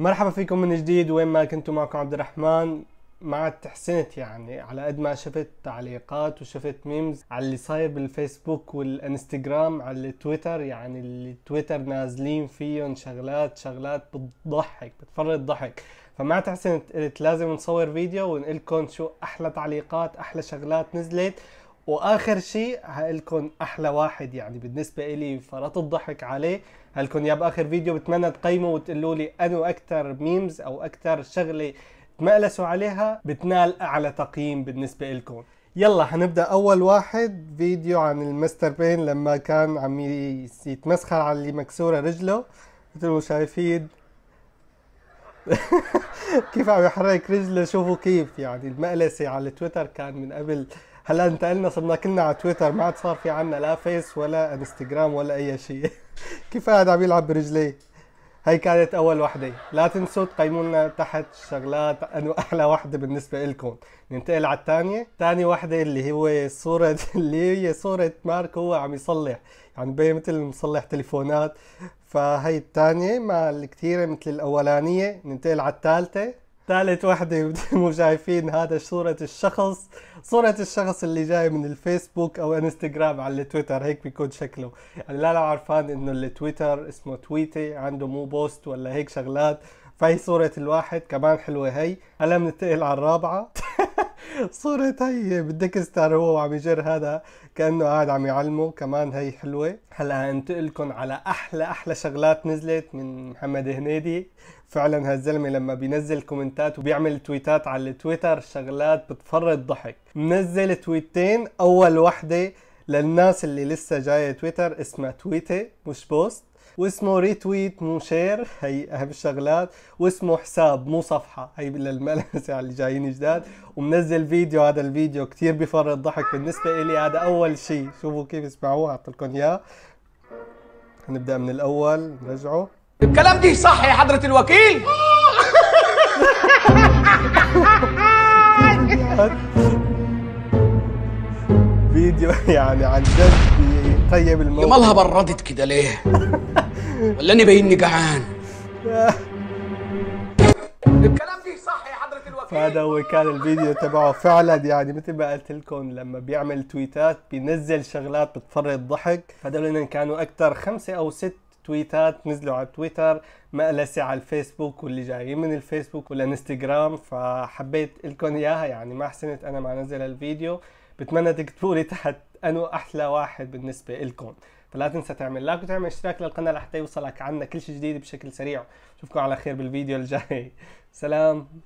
مرحبا فيكم من جديد وين ما كنتم معكم عبد الرحمن ما عاد تحسنت يعني على قد ما شفت تعليقات وشفت ميمز على اللي صاير بالفيسبوك والانستغرام على التويتر يعني التويتر نازلين فيهم شغلات شغلات بتضحك بتفرط ضحك عاد تحسنت قلت لازم نصور فيديو ونقلكم شو احلى تعليقات احلى شغلات نزلت واخر شيء هقلكم احلى واحد يعني بالنسبه لي فرط الضحك عليه هلكن يا باخر فيديو بتمنى تقيموا وتقولوا لي انو اكثر ميمز او اكثر شغله تمالسوا عليها بتنال اعلى تقييم بالنسبه لكم يلا حنبدا اول واحد فيديو عن المستر بين لما كان عم يتمسخر على اللي مكسوره رجله مثل ما شايفين كيف عم يحرك رجله شوفوا كيف يعني المقلسه على تويتر كان من قبل هلا انتقلنا صرنا كلنا على تويتر ما عاد صار في عنا لا فيس ولا انستغرام ولا اي شيء كيف قاعد عم يلعب برجليه هي كانت اول وحده لا تنسوا تقيمونا تحت شغلات انه احلى وحده بالنسبه لكم ننتقل على الثانيه ثاني وحده اللي هو صوره اللي هي صوره مارك هو عم يصلح يعني بين مثل مصلح تليفونات فهي الثانيه مع الكثيره مثل الاولانيه ننتقل على الثالثه ثالث وحده مو شايفين هذا صورة الشخص صورة الشخص اللي جاي من الفيسبوك او انستغرام على التويتر هيك بيكون شكله يعني لا لا عرفان انه التويتر اسمه تويتي عنده مو بوست ولا هيك شغلات فهي صورة الواحد كمان حلوة هي هلا بننتقل على الرابعة صورة هي طيب، بالديكستر هو عم يجر هذا كأنه قاعد عم يعلمه كمان هي حلوة هلا انتقلكم على أحلى أحلى شغلات نزلت من محمد هنيدي فعلا هالزلمة لما بينزل كومنتات وبيعمل تويتات على التويتر شغلات بتفرط ضحك منزل تويتين أول وحدة للناس اللي لسه جاية تويتر اسمها تويتة مش بوست واسمه ريتويت مو شير هي اهم الشغلات واسمه حساب مو صفحه هي للملاسع اللي يعني جايين جداد ومنزل فيديو هذا الفيديو كثير بفرط ضحك بالنسبه لي هذا اول شيء شوفوا كيف اسمعوه لكم اياه هنبدا من الاول نرجعه الكلام دي صح يا حضره الوكيل فيديو يعني عن جد بيقيم الموقف مالها بردت كده ليه؟ ولا اني باين جعان الكلام دي صح يا حضره الوكيل فهذا هو كان الفيديو تبعه فعلا يعني مثل ما قلت لكم لما بيعمل تويتات بينزل شغلات بتفرط ضحك فدول كانوا اكثر خمسه او ست تويتات نزلوا على تويتر مقلسة على الفيسبوك واللي جايين من الفيسبوك والانستغرام فحبيت لكم اياها يعني ما حسنت انا ما نزل الفيديو بتمنى تكتبوا لي تحت انو احلى واحد بالنسبة لكم فلا تنسى تعمل لايك وتعمل اشتراك للقناة لحتى يوصلك عنا كل شيء جديد بشكل سريع اشوفكم على خير بالفيديو الجاي سلام